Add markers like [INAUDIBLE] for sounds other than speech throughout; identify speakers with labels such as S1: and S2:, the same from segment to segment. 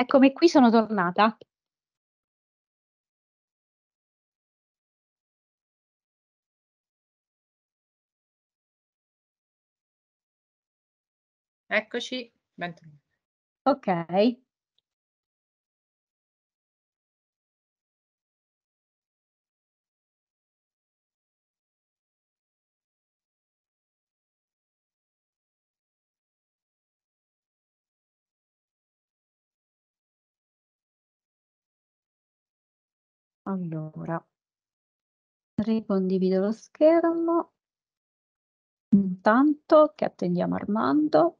S1: Eccomi qui, sono tornata. Eccoci, bentornati. Ok.
S2: Allora, ricondivido lo schermo. Intanto che attendiamo Armando.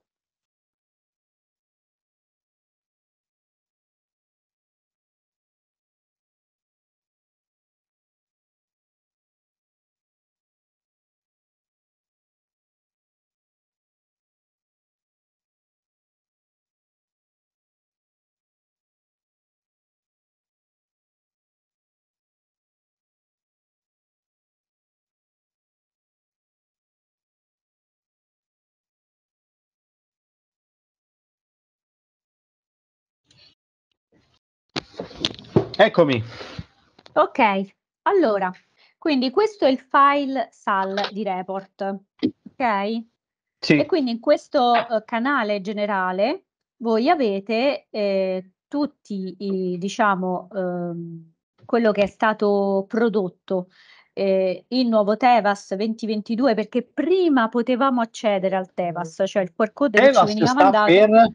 S2: Eccomi. Ok, allora, quindi questo è il file
S3: SAL di report, ok?
S4: Sì.
S1: E
S3: quindi in questo uh, canale generale voi avete eh, tutti i, diciamo, ehm, quello che è stato prodotto. Eh, il nuovo Tevas 2022 perché prima potevamo accedere al Tevas, cioè il QR code Tevas che ci veniva mandato. Per...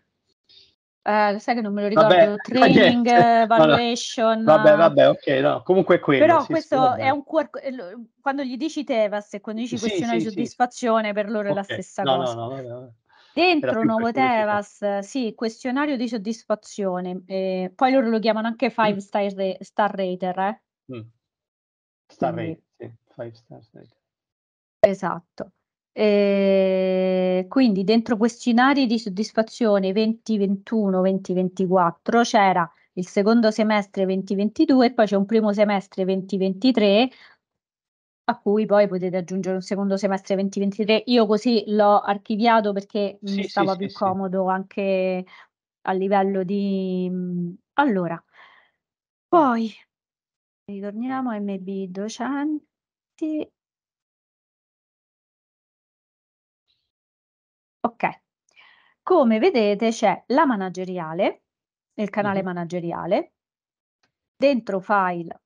S3: Eh, sai che non me lo ricordo, vabbè, [LAUGHS] training, valuation. Vabbè, vabbè,
S4: ok, no, comunque è quello. Però sì, questo sì, è un
S3: QR, eh, quando gli dici Tevas e quando dici sì, questione di soddisfazione, per loro okay. è la stessa no, cosa. No, no, no, Dentro Nuovo Tevas, sì, questionario di soddisfazione, eh, poi loro lo chiamano anche mm. Five mm. star, re, star rater, eh?
S4: mm. Star rater, sì, 5 star rater.
S3: Esatto. E ehm, quindi dentro questionari di soddisfazione 2021, 2024 c'era il secondo semestre 2022 e poi c'è un primo semestre 2023 a cui poi potete aggiungere un secondo semestre 2023. Io così l'ho archiviato perché sì, mi stava sì, più sì, comodo anche a livello di... Mhmm, allora,
S2: poi ritorniamo a MB docenti Ok, come vedete c'è la manageriale, il canale mm manageriale, dentro file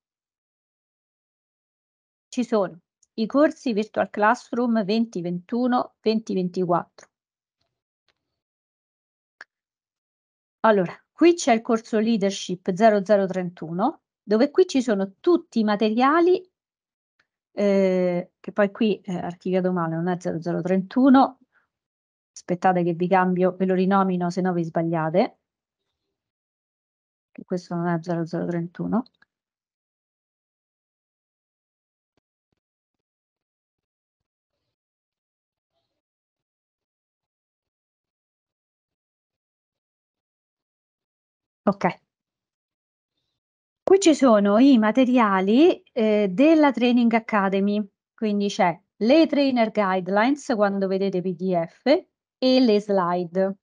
S2: ci sono i corsi Virtual Classroom 2021, 2024.
S3: Allora, qui c'è il corso Leadership 0031, dove qui ci sono tutti i materiali, eh, che poi qui è eh, archiviato male, non è 0031, aspettate che vi cambio,
S2: ve lo rinomino se no vi sbagliate, questo non è 0031. Ok. Qui ci sono i materiali eh, della Training Academy, quindi
S3: c'è le trainer guidelines quando vedete PDF, e le slide.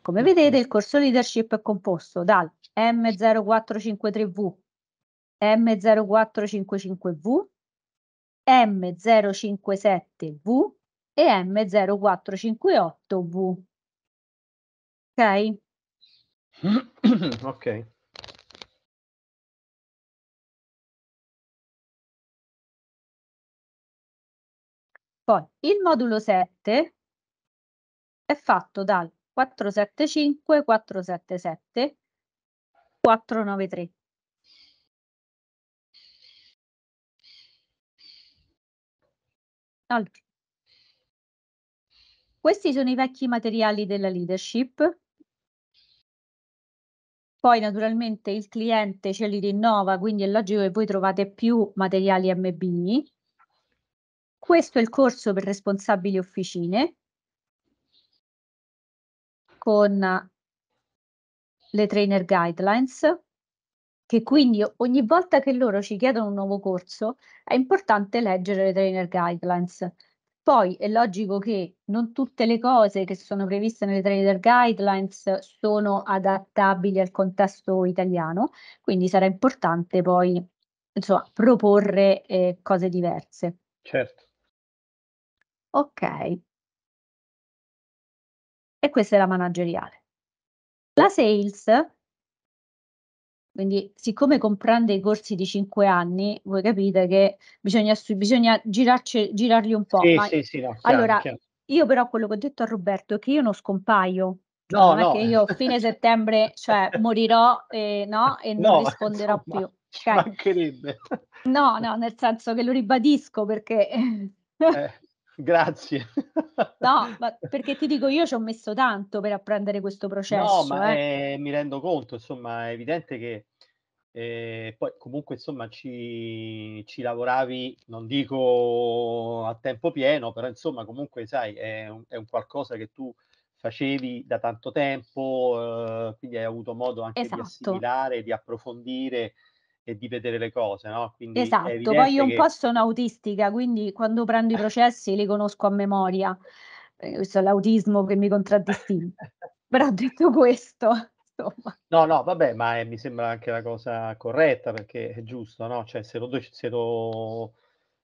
S3: Come vedete il corso leadership è composto dal M0453V, M0455V, M057V e M0458V. Ok?
S4: [COUGHS] ok.
S3: Poi il modulo 7 è fatto dal
S2: 475, 477, 493. Allora. Questi sono i vecchi materiali della leadership. Poi naturalmente il cliente
S3: ce li rinnova, quindi è logico che voi trovate più materiali MB.
S2: Questo è il corso per responsabili officine con le trainer guidelines,
S3: che quindi ogni volta che loro ci chiedono un nuovo corso è importante leggere le trainer guidelines. Poi è logico che non tutte le cose che sono previste nelle trainer guidelines sono adattabili al contesto italiano, quindi sarà
S2: importante poi insomma, proporre eh, cose diverse. Certo. Ok, e questa è la manageriale. La sales, quindi
S3: siccome comprende i corsi di 5 anni, voi capite che bisogna, bisogna girarci, girarli un po'. Sì, sì, sì, no, chiaro, allora, chiaro. io però quello che ho detto a Roberto è che io non scompaio,
S1: cioè
S2: No, non no. che io
S3: fine settembre cioè, morirò e, no, e non [LAUGHS] no, risponderò insomma, più. Okay. No, no, nel senso che lo ribadisco perché eh.
S4: Grazie.
S3: No, [LAUGHS] ma perché ti dico, io ci ho messo tanto per apprendere questo processo. No, ma
S4: eh. Eh, mi rendo conto, insomma, è evidente che eh, poi comunque, insomma, ci, ci, lavoravi, non dico a tempo pieno, però insomma, comunque, sai, è un, è un qualcosa che tu facevi da tanto tempo, eh, quindi hai avuto modo anche esatto. di assimilare, di approfondire e di vedere le cose, no? Quindi esatto, poi io un che... po'
S3: sono autistica, quindi quando prendo i [LAUGHS] processi li conosco a memoria. Eh, questo è l'autismo che mi contraddistingue. [LAUGHS] Però detto questo, insomma.
S4: No, no, vabbè, ma è, eh, mi sembra anche la cosa corretta perché è giusto, no? Cioè, se lo, se lo,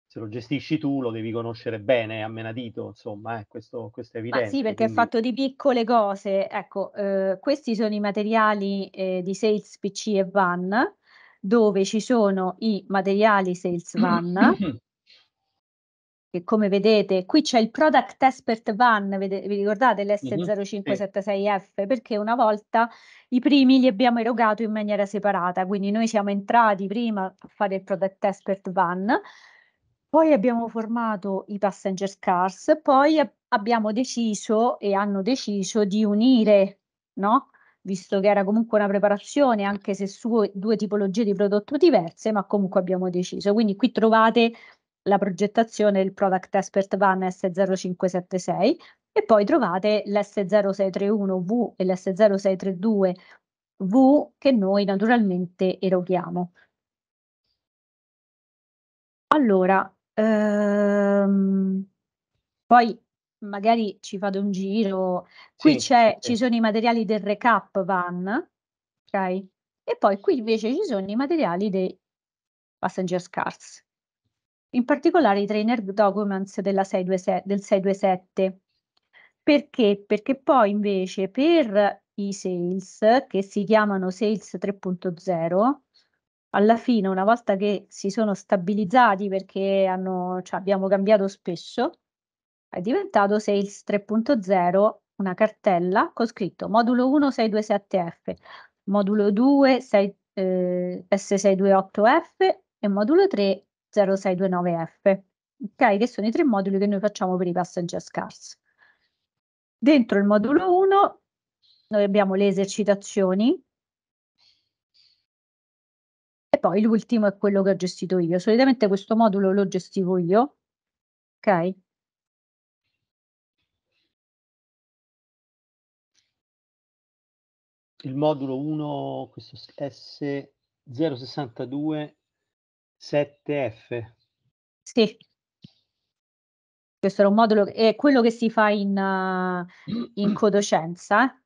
S4: se lo gestisci tu lo devi conoscere bene a menadito, insomma, eh, questo, questo, è evidente. Ma sì, perché quindi... è fatto
S3: di piccole cose. Ecco, eh, questi sono i materiali eh, di Sales PC e Van dove ci sono i materiali sales van. che come vedete, qui c'è il product expert van, vi ricordate l'S0576F? Mhm, Perché una volta i primi li abbiamo erogati in maniera separata, quindi noi siamo entrati prima a fare il product expert van, poi abbiamo formato i passenger cars, poi abbiamo deciso e hanno deciso di unire no? visto che era comunque una preparazione, anche se su due tipologie di prodotto diverse, ma comunque abbiamo deciso. Quindi qui trovate la progettazione del Product Expert Van S0576 e poi trovate l'S0631V e l'S0632V che noi naturalmente eroghiamo. Allora, ehm, poi magari ci fate un giro. Qui sì, c'è, sì. ci sono i materiali del recap van, ok? E poi qui invece ci sono i materiali dei passenger cars, in particolare i trainer documents 627, del 627. Perché? Perché poi invece per i sales, che si chiamano sales 3.0, alla fine, una volta che si sono stabilizzati perché hanno, cioè abbiamo cambiato spesso, è diventato Sales 3.0 una cartella con scritto modulo 1 627F, modulo 2 6, eh, S628F e modulo 3 0629F, okay? che sono i tre moduli che noi facciamo per i passaggi a scarsi. Dentro il modulo 1 noi abbiamo le esercitazioni
S2: e poi l'ultimo è quello che ho gestito io. Solitamente questo modulo lo gestivo io, ok?
S4: il modulo 1, questo S062 7F. Sì.
S3: Questo era un modulo, è quello che si fa in, uh, in [CLEARS THROAT] codocenza,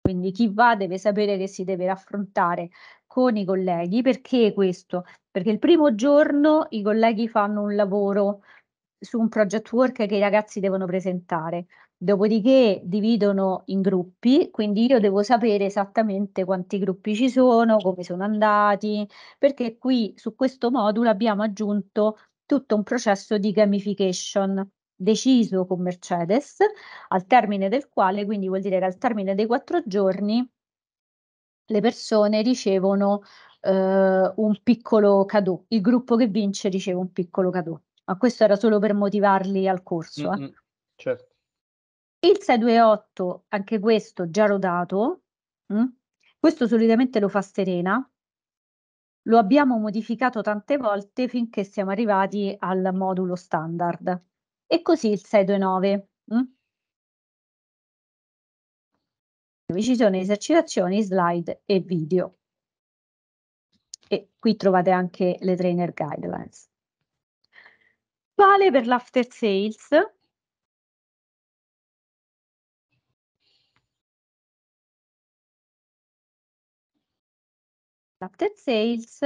S3: quindi chi va deve sapere che si deve raffrontare con i colleghi. Perché questo? Perché il primo giorno i colleghi fanno un lavoro su un project work che i ragazzi devono presentare. Dopodiché dividono in gruppi, quindi io devo sapere esattamente quanti gruppi ci sono, come sono andati, perché qui su questo modulo abbiamo aggiunto tutto un processo di gamification deciso con Mercedes, al termine del quale, quindi vuol dire che al termine dei quattro giorni le persone ricevono eh, un piccolo cadeau, il gruppo che vince riceve un piccolo cadeau. Ma questo era solo per motivarli al corso. Mm
S4: -hmm, certo.
S3: Il 628, anche questo già rodato, mh? Mm? questo solitamente lo fa Serena, lo abbiamo modificato tante volte finché siamo arrivati al modulo standard.
S2: E così il 629. Mm? Dove ci sono esercitazioni, slide e video. E qui trovate anche le trainer guidelines. Vale per l'after sales, after sales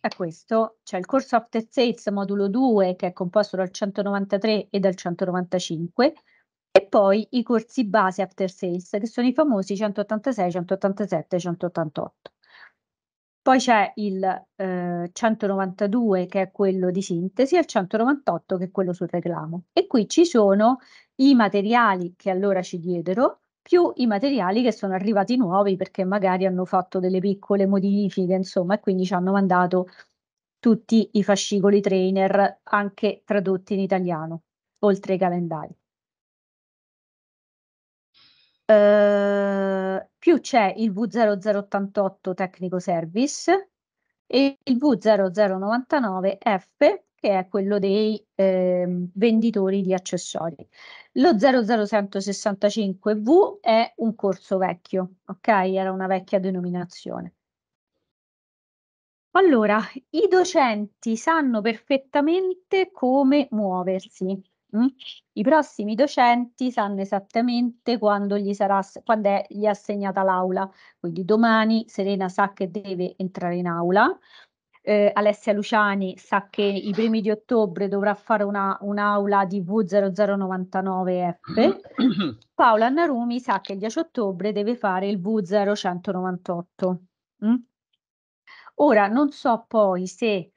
S2: è questo, c'è cioè il corso after sales modulo
S3: 2 che è composto dal 193 e dal 195 e poi i corsi base after sales che sono i famosi 186, 187 188. Poi c'è il eh, 192 che è quello di sintesi e il 198 che è quello sul reclamo. E qui ci sono i materiali che allora ci diedero, più i materiali che sono arrivati nuovi perché magari hanno fatto delle piccole modifiche, insomma, e quindi ci hanno mandato tutti i fascicoli trainer anche tradotti in italiano, oltre ai calendari. Eh, più c'è il V0088 Tecnico Service e il V0099F che è quello dei eh, venditori di accessori. Lo 00165V è un corso vecchio, ok? Era una vecchia denominazione. Allora, i docenti sanno perfettamente come muoversi. Mm? I prossimi docenti sanno esattamente quando, gli, sarà, quando è, gli è assegnata l'aula, quindi domani Serena sa che deve entrare in aula, eh, Alessia Luciani sa che i primi di ottobre dovrà fare una, un'aula di V0099F.
S2: Mm-hmm.
S3: Paola Narumi sa che il 10 ottobre deve fare il V0198. Mm? Ora non so poi se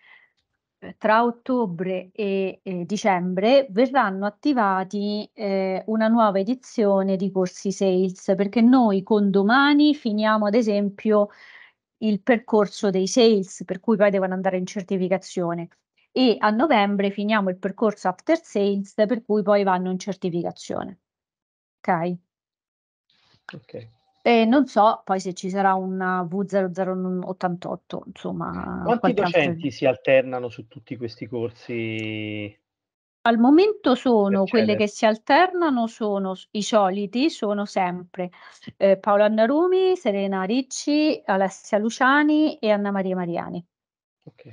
S3: eh, tra ottobre e eh, dicembre verranno attivati eh, una nuova edizione di corsi sales perché noi con domani finiamo ad esempio il percorso dei sales, per cui poi devono andare in certificazione. E a novembre finiamo il percorso after sales, per cui poi vanno in certificazione. Ok. okay. E non so poi se ci sarà una V0088, insomma. Quanti docenti
S4: altro... si alternano su tutti questi corsi?
S3: Al momento sono quelle che si alternano, sono i soliti, sono sempre eh, Paola Annarumi, Serena Ricci, Alessia Luciani e Anna Maria Mariani. Okay.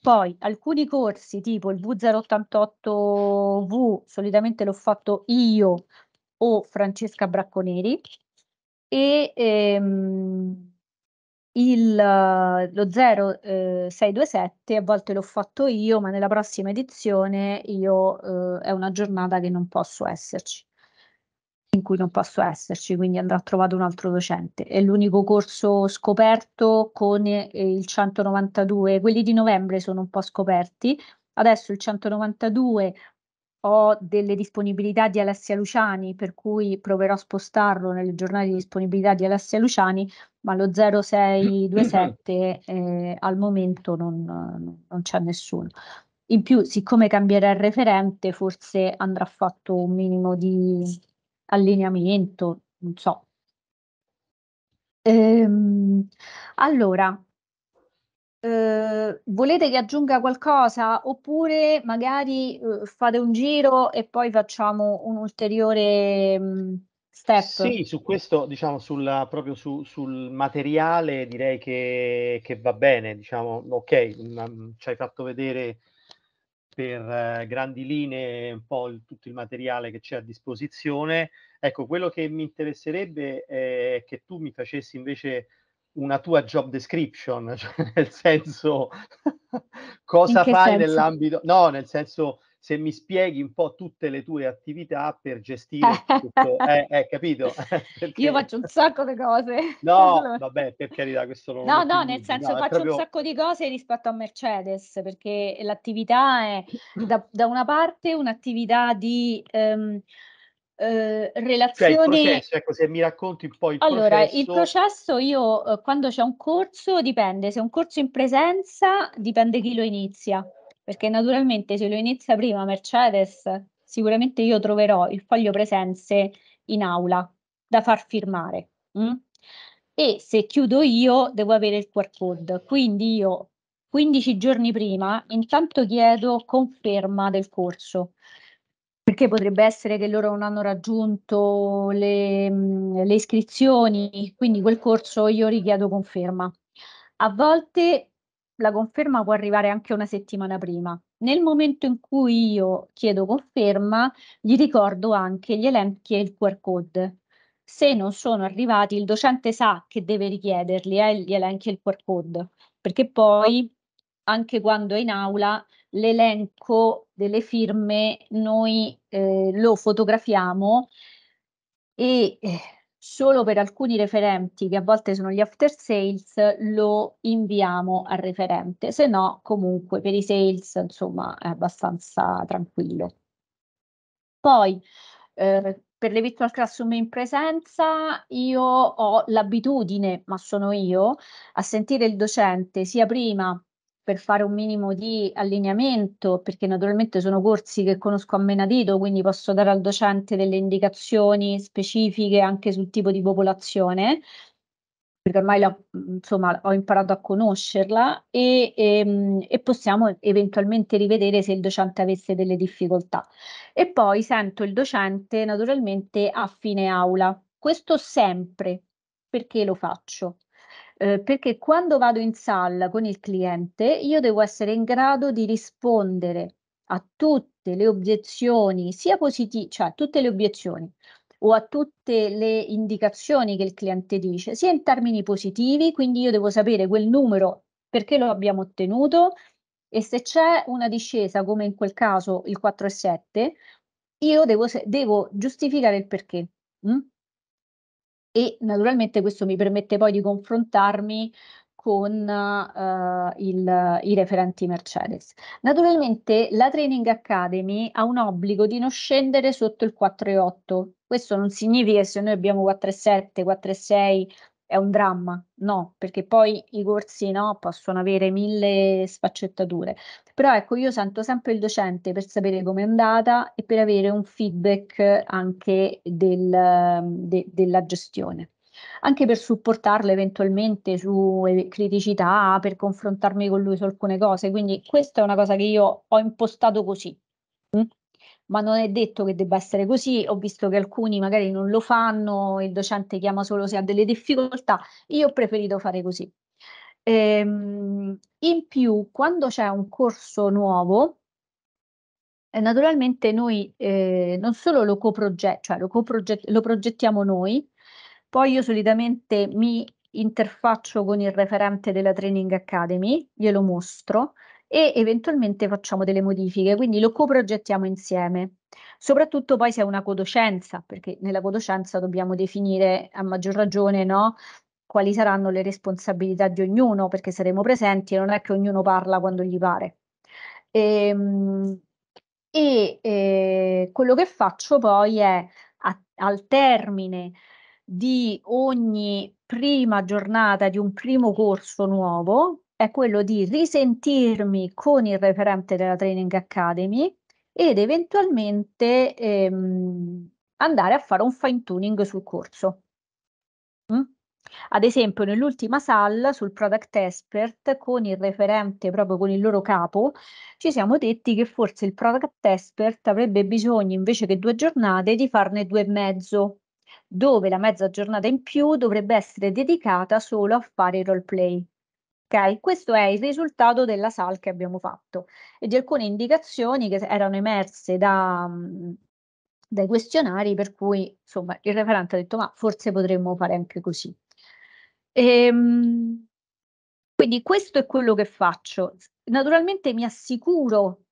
S3: Poi alcuni corsi tipo il V088V, solitamente l'ho fatto io o Francesca Bracconeri e ehm, il, eh, lo 0627 eh, a volte l'ho fatto io, ma nella prossima edizione io, eh, è una giornata che non posso esserci, in cui non posso esserci, quindi andrà trovato un altro docente. È l'unico corso scoperto con eh, il 192, quelli di novembre sono un po' scoperti, adesso il 192 ho delle disponibilità di Alessia Luciani, per cui proverò a spostarlo nelle giornate di disponibilità di Alessia Luciani, ma lo 0627 mm-hmm. eh, al momento non, non c'è nessuno. In più, siccome cambierà il referente, forse andrà fatto un minimo di allineamento, non so. Ehm, allora, eh, volete che aggiunga qualcosa oppure magari eh, fate un giro e poi facciamo un ulteriore... Mh, mm, Step. Sì,
S4: su questo, diciamo, sulla, proprio su, sul materiale direi che, che, va bene, diciamo, ok, mh, mm, ci hai fatto vedere per eh, grandi linee un po' il, tutto il materiale che c'è a disposizione. Ecco, quello che mi interesserebbe è che tu mi facessi invece una tua job description, [LAUGHS] cioè nel senso [LAUGHS] cosa fai senso? nell'ambito, no, nel senso se mi spieghi un po' tutte le tue attività per gestire tutto, [LAUGHS] eh, eh, capito? [LAUGHS] perché... Io faccio
S3: un sacco di cose. No, [LAUGHS]
S4: vabbè, per carità, questo non No, no, nel senso no, faccio proprio... un sacco
S3: di cose rispetto a Mercedes, perché l'attività è da, da una parte un'attività di... Um, eh, relazioni. Cioè processo,
S4: ecco, se mi racconti un po' il allora, processo. il
S3: processo io eh, quando c'è un corso dipende, se è un corso in presenza dipende chi lo inizia perché naturalmente se lo inizia prima Mercedes, sicuramente io troverò il foglio presenze in aula da far firmare. Mh? Mm? E se chiudo io, devo avere il QR code. Quindi io 15 giorni prima intanto chiedo conferma del corso perché potrebbe essere che loro non hanno raggiunto le, mm, le, iscrizioni, quindi quel corso io richiedo conferma. A volte la conferma può arrivare anche una settimana prima. Nel momento in cui io chiedo conferma, gli ricordo anche gli elenchi e il QR code. Se non sono arrivati, il docente sa che deve richiederli, eh, gli elenchi e il QR code, perché poi anche quando è in aula l'elenco delle firme noi eh, lo fotografiamo e eh, solo per alcuni referenti, che a volte sono gli after sales, lo inviamo al referente, se no comunque per i sales insomma è abbastanza tranquillo. Poi eh, per le virtual classroom in presenza io ho l'abitudine, ma sono io, a sentire il docente sia prima per fare un minimo di allineamento, perché naturalmente sono corsi che conosco a menadito, quindi posso dare al docente delle indicazioni specifiche anche sul tipo di popolazione, perché ormai la, insomma, ho imparato a conoscerla e, e, ehm, e, possiamo eventualmente rivedere se il docente avesse delle difficoltà. E poi sento il docente naturalmente a fine aula. Questo sempre. Perché lo faccio? Eh, perché quando vado in sala con il cliente io devo essere in grado di rispondere a tutte le obiezioni, sia positive, cioè a tutte le obiezioni o a tutte le indicazioni che il cliente dice, sia in termini positivi, quindi io devo sapere quel numero perché lo abbiamo ottenuto e se c'è una discesa come in quel caso il 4 e 7, io devo, devo giustificare il perché. Mm? e naturalmente questo mi permette poi di confrontarmi con uh, il, i referenti Mercedes. Naturalmente la Training Academy ha un obbligo di non scendere sotto il 4,8. Questo non significa che se noi abbiamo 4,7, 4,6 è un dramma, no, perché poi i corsi no, possono avere mille sfaccettature. Però ecco, io sento sempre il docente per sapere come è andata e per avere un feedback anche del, de, della gestione. Anche per supportarlo eventualmente su eh, criticità, per confrontarmi con lui su alcune cose. Quindi questa è una cosa che io ho impostato così, ma non è detto che debba essere così, ho visto che alcuni magari non lo fanno, il docente chiama solo se ha delle difficoltà, io ho preferito fare così. Ehm, in più, quando c'è un corso nuovo, eh, naturalmente noi eh, non solo lo coprogettiamo, cioè lo, coproget- lo progettiamo noi, poi io solitamente mi interfaccio con il referente della Training Academy, glielo mostro, e eventualmente facciamo delle modifiche, quindi lo coprogettiamo insieme. Soprattutto poi se è una codocenza, perché nella codocenza dobbiamo definire a maggior ragione no, quali saranno le responsabilità di ognuno, perché saremo presenti e non è che ognuno parla quando gli pare. Ehm, e, e, eh, e quello che faccio poi è a, al termine di ogni prima giornata di un primo corso nuovo, è quello di risentirmi con il referente della Training Academy ed eventualmente ehm, andare a fare un fine tuning sul corso. Mm? Ad esempio, nell'ultima SAL sul product expert con il referente, proprio con il loro capo, ci siamo detti che forse il product expert avrebbe bisogno invece che due giornate di farne due e mezzo, dove la mezza giornata in più dovrebbe essere dedicata solo a fare role play. Ok, questo è il risultato della SAL che abbiamo fatto e di alcune indicazioni che erano emerse da, mhmm, dai questionari per cui insomma il referente ha detto ma forse potremmo fare anche così. Ehm, quindi questo è quello che faccio. Naturalmente mi assicuro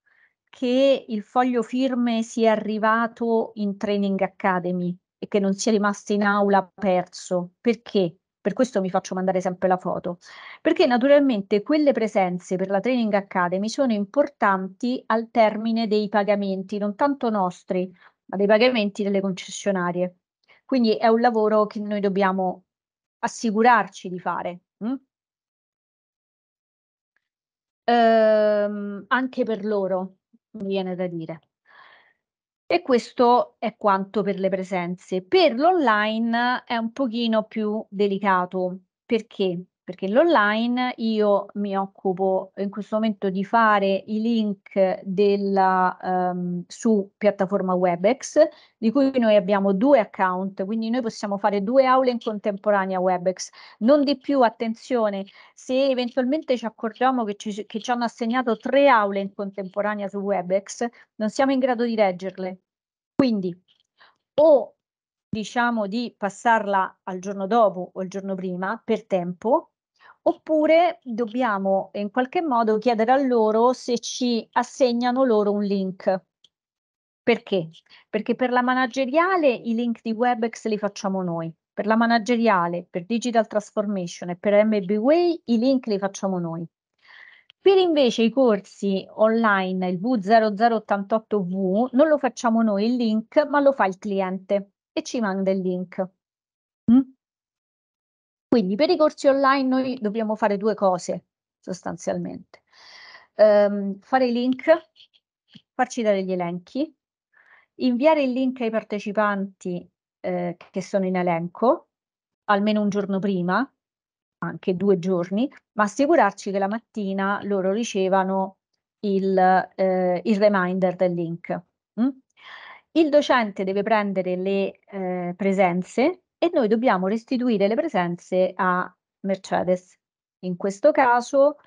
S3: che il foglio firme sia arrivato in Training Academy e che non sia rimasto in aula perso. Perché? per questo mi faccio mandare sempre la foto, perché naturalmente quelle presenze per la Training Academy sono importanti al termine dei pagamenti, non tanto nostri, ma dei pagamenti delle concessionarie. Quindi è un lavoro che noi dobbiamo assicurarci di fare. Hm? Ehm, anche per loro, mi viene da dire. E questo è quanto per le presenze. Per l'online è un pochino più delicato. Perché? perché l'online io mi occupo in questo momento di fare i link della, um, su piattaforma WebEx, di cui noi abbiamo due account, quindi noi possiamo fare due aule in contemporanea WebEx. Non di più, attenzione, se eventualmente ci accorgiamo che ci, che ci hanno assegnato tre aule in contemporanea su WebEx, non siamo in grado di reggerle. Quindi o diciamo di passarla al giorno dopo o il giorno prima per tempo oppure dobbiamo in qualche modo chiedere a loro se ci assegnano loro un link. Perché? Perché per la manageriale i link di WebEx li facciamo noi, per la manageriale, per Digital Transformation e per MBWay i link li facciamo noi. Per invece i corsi online, il V0088V, non lo facciamo noi il link, ma lo fa il cliente e ci manda il link. Quindi per i corsi online noi dobbiamo fare due cose sostanzialmente. Um, fare i link, farci dare gli elenchi, inviare il link ai partecipanti eh, che sono in elenco, almeno un giorno prima, anche due giorni, ma assicurarci che la mattina loro ricevano il, eh, il reminder del link. Mm? Il docente deve prendere le eh, presenze e noi dobbiamo restituire le presenze a Mercedes. In questo caso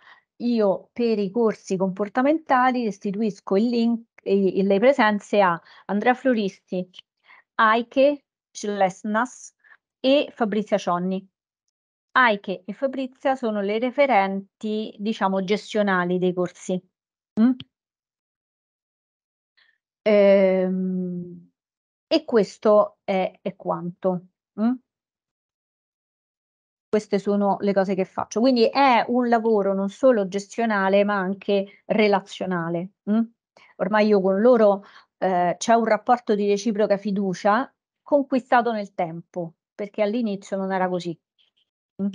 S3: io per i corsi comportamentali restituisco il link, eh, le presenze a Andrea Floristi, Aike, Cillesnas e Fabrizia Cionni. Aike e Fabrizia sono le referenti, diciamo, gestionali dei corsi. Mm?
S2: Ehm, e questo è, è quanto. Mm? Queste sono le cose che
S3: faccio, quindi è un lavoro non solo gestionale ma anche relazionale. Mm? Ormai io con loro eh, c'è un rapporto di reciproca fiducia conquistato nel tempo, perché all'inizio non era così. Mm?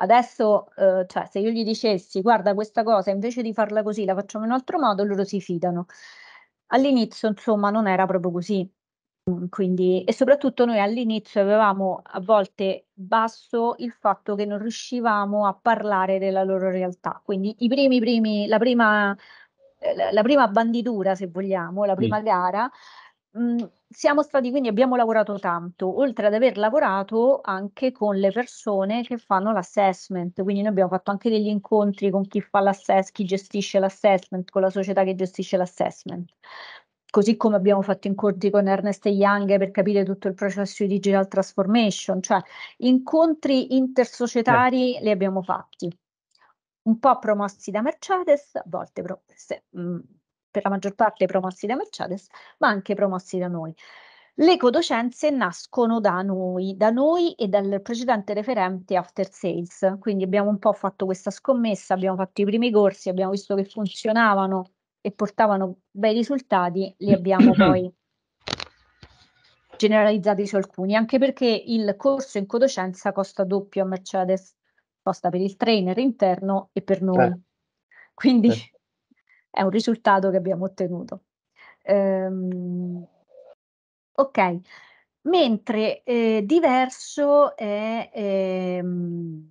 S3: Adesso, eh, cioè, se io gli dicessi, guarda questa cosa, invece di farla così, la facciamo in un altro modo, loro si fidano. All'inizio, insomma, non era proprio così. Mm, quindi, e soprattutto noi all'inizio avevamo a volte basso il fatto che non riuscivamo a parlare della loro realtà. Quindi i primi, primi, la, prima, eh, la prima banditura, se vogliamo, la prima mm. gara, mh, mm, siamo stati, quindi abbiamo lavorato tanto, oltre ad aver lavorato anche con le persone che fanno l'assessment, quindi noi abbiamo fatto anche degli incontri con chi fa l'assessment, chi gestisce l'assessment, con la società che gestisce l'assessment così come abbiamo fatto incontri con Ernest e Young per capire tutto il processo di digital transformation, cioè incontri intersocietari Beh. li abbiamo fatti, un po' promossi da Mercedes, a volte pro- se, mh, mm, per la maggior parte promossi da Mercedes, ma anche promossi da noi. Le codocenze nascono da noi, da noi e dal precedente referente After Sales, quindi abbiamo un po' fatto questa scommessa, abbiamo fatto i primi corsi, abbiamo visto che funzionavano e portavano bei risultati, li abbiamo [COUGHS] poi generalizzati su alcuni, anche perché il corso in codocenza costa doppio a Mercedes, costa per il trainer interno e per noi. Eh. Quindi eh. [LAUGHS] è un risultato che abbiamo ottenuto. Ehm, ok, mentre eh, diverso è... Ehm,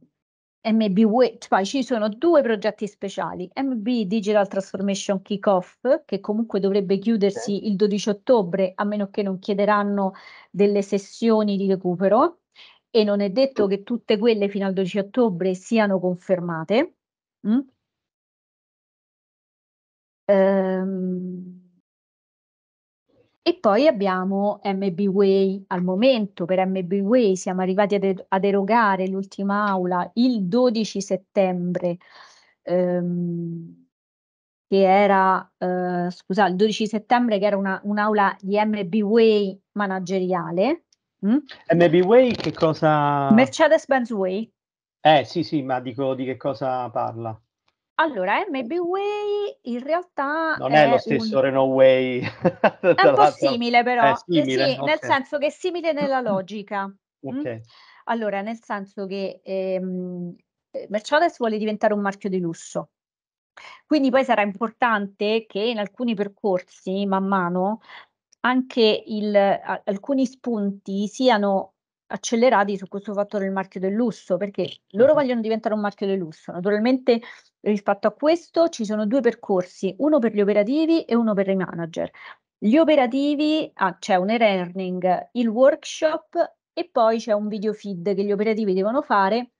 S3: MB Wet, poi cioè, ci sono due progetti speciali, MB Digital Transformation Kickoff, che comunque dovrebbe chiudersi okay. il 12 ottobre, a meno che non chiederanno delle sessioni di recupero, e non è detto che tutte quelle fino al 12 ottobre siano
S2: confermate. Mm? Ehm, e poi abbiamo MB Way al
S3: momento, per MB Way siamo arrivati ad, er- ad erogare l'ultima aula il 12 settembre, ehm, che era, eh, scusa, il 12 settembre che era una, un'aula di MB Way manageriale.
S4: Mm? Way che cosa...
S3: Mercedes-Benz Way.
S4: Eh sì sì, ma dico di che cosa parla?
S3: Allora, MB Way in realtà non è, è lo stesso un...
S4: Renault Way. [LAUGHS] è un po' simile però, simile, eh sì, okay. nel senso
S3: che è simile nella [CLEARS THROAT] logica.
S4: Mm? okay.
S3: Allora, nel senso che ehm, eh, Mercedes vuole diventare un marchio di lusso. Quindi poi sarà importante che in alcuni percorsi, man mano, anche il, alcuni spunti siano accelerati su questo fattore del marchio del lusso, perché loro vogliono diventare un marchio del lusso. Naturalmente rispetto a questo ci sono due percorsi, uno per gli operativi e uno per i manager. Gli operativi, ah, c'è un e-learning, il workshop e poi c'è un video feed che gli operativi devono fare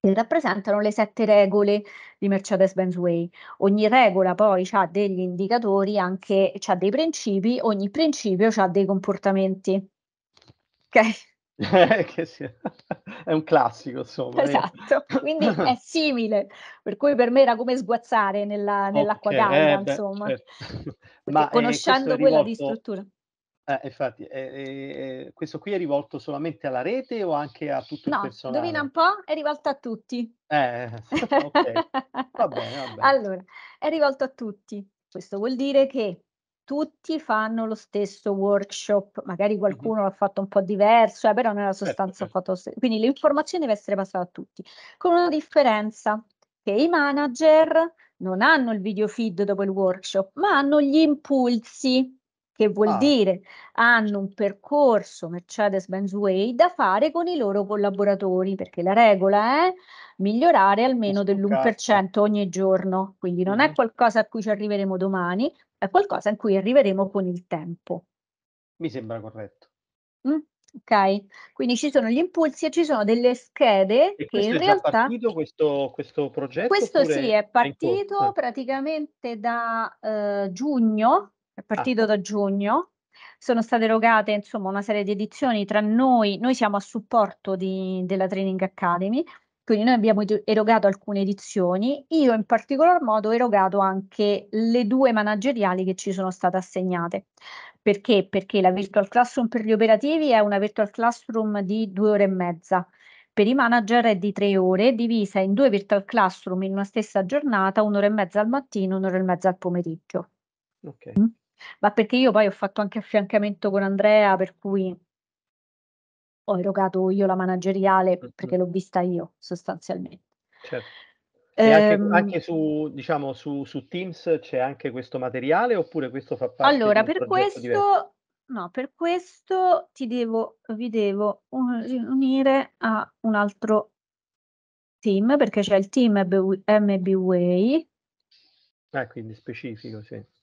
S3: che rappresentano le sette regole di Mercedes-Benz Way. Ogni regola poi ha degli indicatori, anche ha dei principi, ogni principio ha dei comportamenti. Ok?
S4: Eh, [LAUGHS] è un classico, insomma.
S3: Esatto, quindi [LAUGHS] è simile, per cui per me era come sguazzare nella, nell'acqua okay, calda, eh, insomma,
S4: certo. [LAUGHS] Ma, eh, conoscendo eh, quella di struttura. Eh, infatti, eh, questo qui è rivolto solamente alla rete o anche a tutto no, il personale? No, indovina un
S3: po', è rivolto a tutti. Okay. Va bene, va bene. Allora, è rivolto a tutti. Questo vuol dire che tutti fanno lo stesso workshop, magari qualcuno mm-hmm. l'ha fatto un po' diverso, eh, però nella certo, sostanza certo. ha fatto lo stesso. Quindi l'informazione deve essere passata a tutti, con una differenza che i manager non hanno il video feed dopo il workshop, ma hanno gli impulsi, che vuol ah. dire hanno un percorso Mercedes-Benz Way da fare con i loro collaboratori, perché la regola è migliorare almeno dell'1% ogni giorno, quindi non è qualcosa a cui ci arriveremo domani, è qualcosa in cui arriveremo con il tempo.
S4: Mi sembra corretto.
S3: Mm? Ok, quindi ci sono gli impulsi e ci sono delle schede e che in realtà... È partito
S4: questo, questo progetto? Questo sì, è partito
S3: è eh. praticamente da eh, giugno, è partito ah. da giugno, sono state erogate insomma una serie di edizioni tra noi, noi siamo a supporto di, della Training Academy, quindi noi abbiamo erogato alcune edizioni, io in particolar modo ho erogato anche le due manageriali che ci sono state assegnate. Perché? Perché la virtual classroom per gli operativi è una virtual classroom di due ore e mezza, per i manager è di tre ore, divisa in due virtual classroom in una stessa giornata, un'ora e mezza al mattino, un'ora e mezza al pomeriggio. Okay. Mm? Ma perché io poi ho fatto anche affiancamento con Andrea, per cui ho erogato io la manageriale mm-hmm. perché l'ho vista io sostanzialmente.
S4: Certo. E anche, ehm anche su, diciamo, su, su, Teams c'è anche questo materiale oppure questo fa parte allora, per questo, diverso?
S3: No, per questo ti devo, vi devo unire a un altro team perché c'è
S2: il team MBWay.
S4: Ah, quindi specifico, sì.